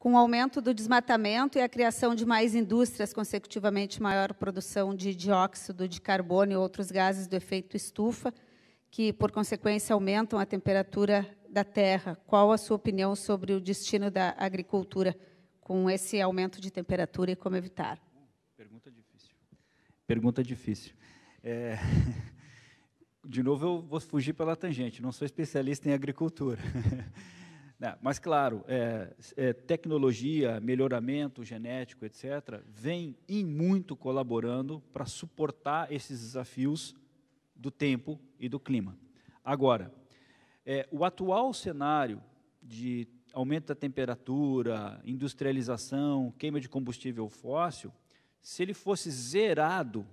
Com o aumento do desmatamento e a criação de mais indústrias, consecutivamente maior produção de dióxido de carbono e outros gases do efeito estufa, que, por consequência, aumentam a temperatura da terra. Qual a sua opinião sobre o destino da agricultura com esse aumento de temperatura e como evitar? Pergunta difícil. Pergunta difícil. É... De novo, eu vou fugir pela tangente, não sou especialista em agricultura. Né, mas, claro, é, é, tecnologia, melhoramento genético, etc., vem em muito colaborando para suportar esses desafios do tempo e do clima. Agora, é, o atual cenário de aumento da temperatura, industrialização, queima de combustível fóssil, se ele fosse zerado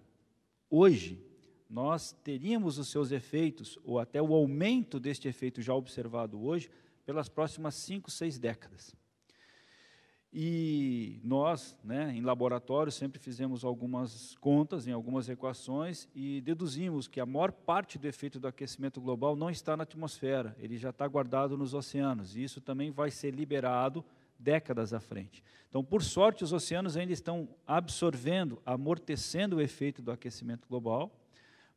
hoje, nós teríamos os seus efeitos, ou até o aumento deste efeito já observado hoje, pelas próximas cinco, seis décadas. E nós, né, em laboratório, sempre fizemos algumas contas em algumas equações e deduzimos que a maior parte do efeito do aquecimento global não está na atmosfera, ele já está guardado nos oceanos, e isso também vai ser liberado décadas à frente. Então, por sorte, os oceanos ainda estão absorvendo, amortecendo o efeito do aquecimento global,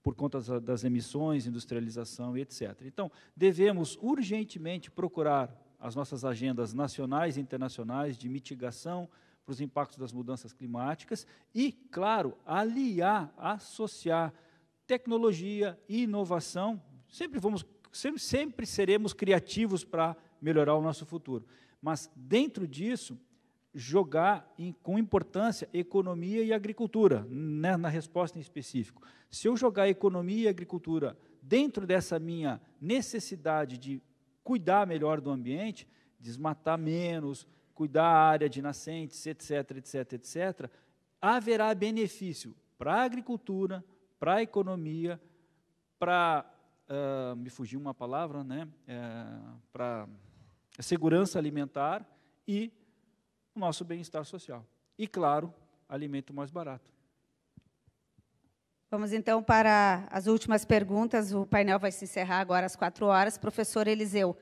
por conta das emissões, industrialização e etc. Então, devemos urgentemente procurar as nossas agendas nacionais e internacionais de mitigação para os impactos das mudanças climáticas e, claro, aliar, associar tecnologia e inovação. Sempre vamos, sempre, sempre seremos criativos para melhorar o nosso futuro. Mas dentro disso, jogar em, com importância economia e agricultura, né, na resposta em específico. Se eu jogar economia e agricultura dentro dessa minha necessidade de cuidar melhor do ambiente, desmatar menos, cuidar a área de nascentes, etc., etc., etc., haverá benefício para a agricultura, para a economia, para. Uh, me fugiu uma palavra, né? Uh, para segurança alimentar e o nosso bem-estar social. E, claro, alimento mais barato. Vamos então para as últimas perguntas. O painel vai se encerrar agora às quatro horas. Professor Eliseu,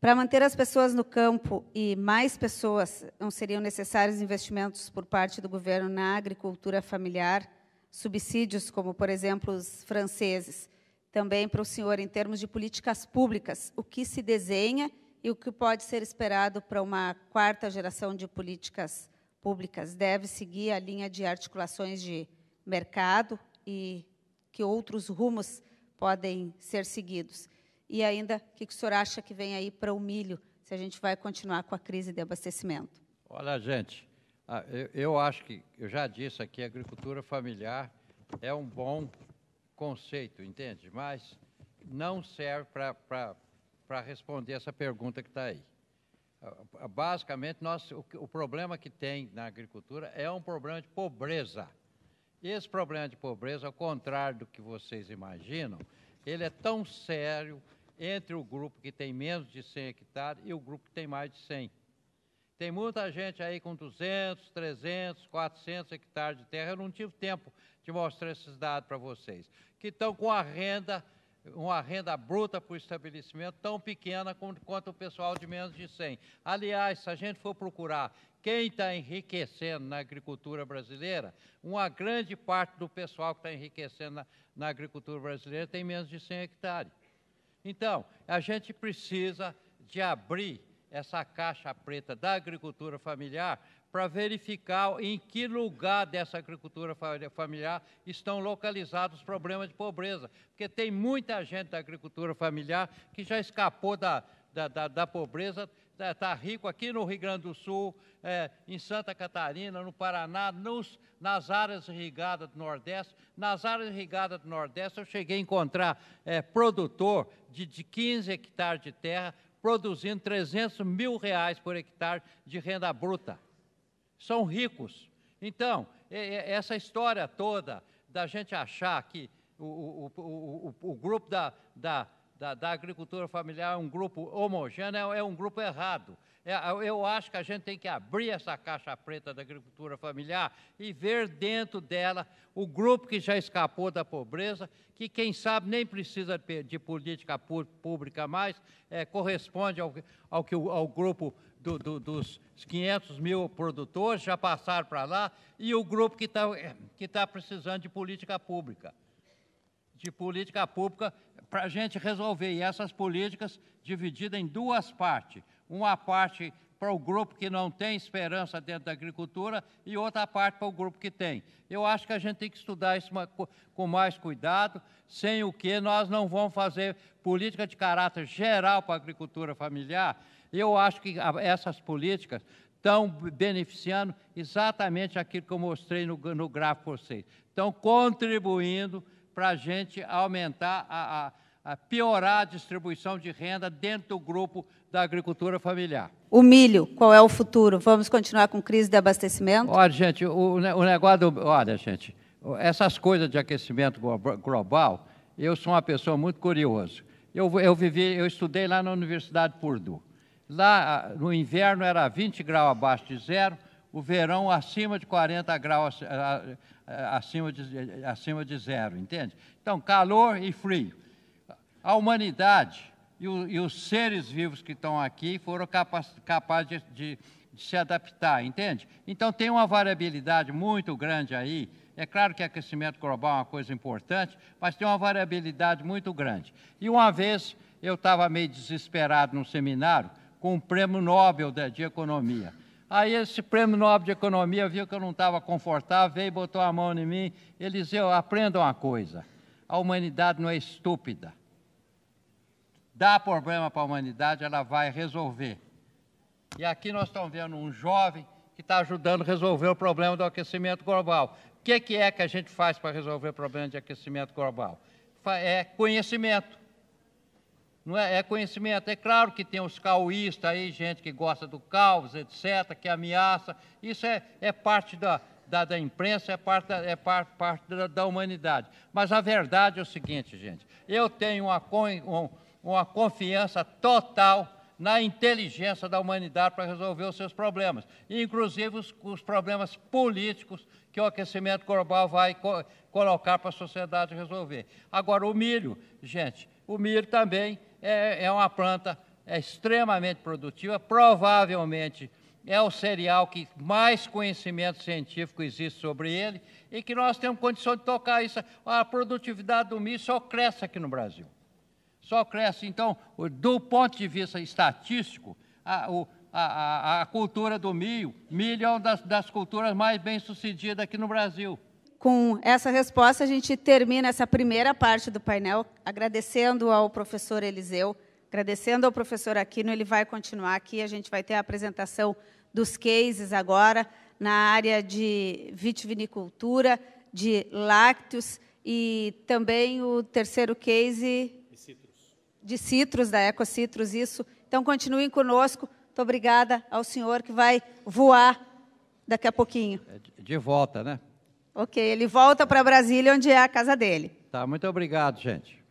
para manter as pessoas no campo e mais pessoas, não seriam necessários investimentos por parte do governo na agricultura familiar, subsídios, como, por exemplo, os franceses. Também para o senhor, em termos de políticas públicas, o que se desenha e o que pode ser esperado para uma quarta geração de políticas públicas deve seguir a linha de articulações de mercado e que outros rumos podem ser seguidos. E ainda, o que o senhor acha que vem aí para o milho, se a gente vai continuar com a crise de abastecimento? Olha, gente, eu acho que, eu já disse aqui, agricultura familiar é um bom conceito, entende? Mas não serve para para responder essa pergunta que está aí. Ah, ah, basicamente, nós, o, o problema que tem na agricultura é um problema de pobreza. Esse problema de pobreza, ao contrário do que vocês imaginam, ele é tão sério entre o grupo que tem menos de 100 hectares e o grupo que tem mais de 100. Tem muita gente aí com 200, 300, 400 hectares de terra. Eu não tive tempo de mostrar esses dados para vocês. Que estão com a renda uma renda bruta por estabelecimento tão pequena quanto o pessoal de menos de 100. Aliás, se a gente for procurar quem está enriquecendo na agricultura brasileira, uma grande parte do pessoal que está enriquecendo na, na agricultura brasileira tem menos de 100 hectares. Então, a gente precisa de abrir essa caixa preta da agricultura familiar para verificar em que lugar dessa agricultura familiar estão localizados os problemas de pobreza. Porque tem muita gente da agricultura familiar que já escapou da, da, da, da pobreza, está tá rico aqui no Rio Grande do Sul, é, em Santa Catarina, no Paraná, nos, nas áreas irrigadas do Nordeste. Nas áreas irrigadas do Nordeste, eu cheguei a encontrar é, produtor de, de 15 hectares de terra produzindo 300 mil reais por hectare de renda bruta. São ricos. Então, é, é, essa história toda da gente achar que o, o, o, o grupo da, da, da, da agricultura familiar é um grupo homogêneo, é, é um grupo errado. É, eu acho que a gente tem que abrir essa caixa preta da agricultura familiar e ver dentro dela o grupo que já escapou da pobreza, que quem sabe nem precisa de política pública mais, é, corresponde ao, ao, que, ao grupo do, do, dos 500 mil produtores, já passaram para lá, e o grupo que está que tá precisando de política pública de política pública para a gente resolver. E essas políticas divididas em duas partes uma parte para o grupo que não tem esperança dentro da agricultura e outra parte para o grupo que tem. Eu acho que a gente tem que estudar isso com mais cuidado, sem o que nós não vamos fazer política de caráter geral para a agricultura familiar. Eu acho que essas políticas estão beneficiando exatamente aquilo que eu mostrei no, no gráfico para vocês. Estão contribuindo para a gente aumentar a, a a piorar a distribuição de renda dentro do grupo da agricultura familiar. O milho, qual é o futuro? Vamos continuar com crise de abastecimento? Olha, gente, o, o negócio do, Olha, gente, essas coisas de aquecimento global, eu sou uma pessoa muito curiosa. Eu, eu, vivi, eu estudei lá na Universidade Purdue. Lá, no inverno, era 20 graus abaixo de zero, o verão acima de 40 graus, acima de, acima de zero, entende? Então, calor e frio a humanidade e, o, e os seres vivos que estão aqui foram capazes capaz de, de, de se adaptar, entende? Então tem uma variabilidade muito grande aí. É claro que aquecimento global é uma coisa importante, mas tem uma variabilidade muito grande. E uma vez eu estava meio desesperado num seminário com o um prêmio Nobel de, de Economia. Aí esse prêmio Nobel de Economia viu que eu não estava confortável, veio e botou a mão em mim. Ele disse, aprenda uma coisa, a humanidade não é estúpida dá problema para a humanidade, ela vai resolver. E aqui nós estamos vendo um jovem que está ajudando a resolver o problema do aquecimento global. O que, que é que a gente faz para resolver o problema de aquecimento global? É conhecimento. Não é, é conhecimento. É claro que tem os caoístas aí, gente que gosta do caos, etc., que ameaça. Isso é, é parte da, da, da, imprensa, é parte, da, é parte, parte da, da, humanidade. Mas a verdade é o seguinte, gente: eu tenho uma, um, uma confiança total na inteligência da humanidade para resolver os seus problemas, inclusive os, os problemas políticos que o aquecimento global vai co colocar para a sociedade resolver. Agora, o milho, gente, o milho também é, é uma planta é extremamente produtiva, provavelmente é o cereal que mais conhecimento científico existe sobre ele e que nós temos condição de tocar isso. A produtividade do milho só cresce aqui no Brasil só cresce. Então, do ponto de vista estatístico, a, a, a, a cultura do milho, milho é uma das, das culturas mais bem-sucedidas aqui no Brasil. Com essa resposta, a gente termina essa primeira parte do painel, agradecendo ao professor Eliseu, agradecendo ao professor Aquino. Ele vai continuar aqui, a gente vai ter a apresentação dos cases agora na área de vitivinicultura, de lácteos e também o terceiro case de Citrus, da Ecocitrus, isso. Então, continuem conosco. Muito obrigada ao senhor que vai voar daqui a pouquinho. É de volta, né? Ok, ele volta para Brasília, onde é a casa dele. Tá, muito obrigado, gente.